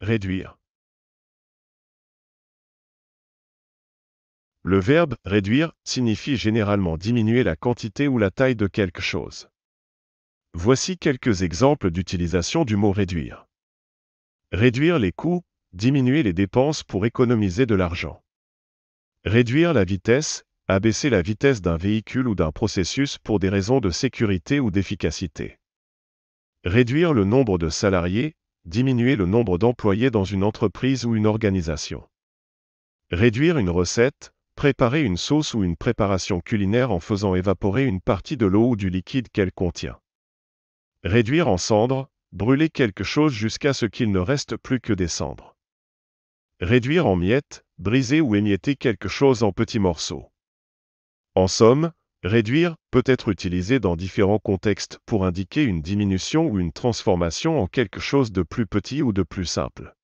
réduire. Le verbe réduire signifie généralement diminuer la quantité ou la taille de quelque chose. Voici quelques exemples d'utilisation du mot réduire. Réduire les coûts, diminuer les dépenses pour économiser de l'argent. Réduire la vitesse, abaisser la vitesse d'un véhicule ou d'un processus pour des raisons de sécurité ou d'efficacité. Réduire le nombre de salariés, diminuer le nombre d'employés dans une entreprise ou une organisation. Réduire une recette, préparer une sauce ou une préparation culinaire en faisant évaporer une partie de l'eau ou du liquide qu'elle contient. Réduire en cendres, brûler quelque chose jusqu'à ce qu'il ne reste plus que des cendres. Réduire en miettes, briser ou émietter quelque chose en petits morceaux. En somme, Réduire peut être utilisé dans différents contextes pour indiquer une diminution ou une transformation en quelque chose de plus petit ou de plus simple.